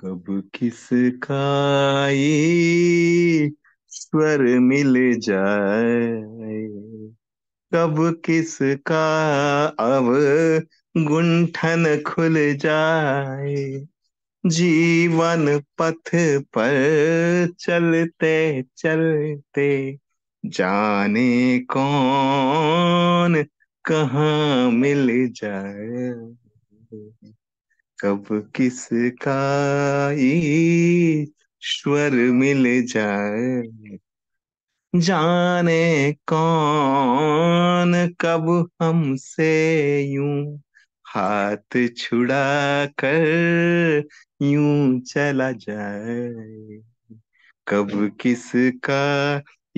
कब किस का स्वर मिल जाए कब किस का अब गुंठन खुल जाए जीवन पथ पर चलते चलते जाने कौन कहाँ मिल जाए कब किसका ईश्वर मिल जाए जाने कौन कब हमसे यूं हाथ छुड़ा कर यूं चला जाए कब किसका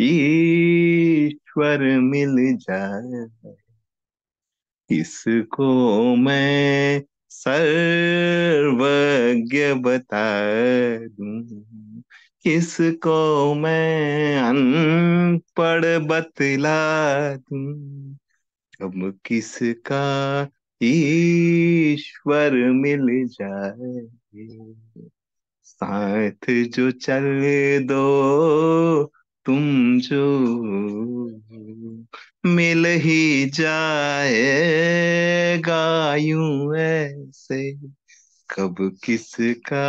ईश्वर मिल जाए इसको मैं सर्वज्ञ बता दूं किसको मैं अनपढ़ बतला दूं हम किसका ईश्वर मिल जाए साथ जो चल दो तुम जो मिल ही जाएगा यूं ऐसे कब किसका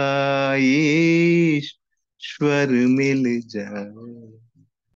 ईश्वर मिल जाए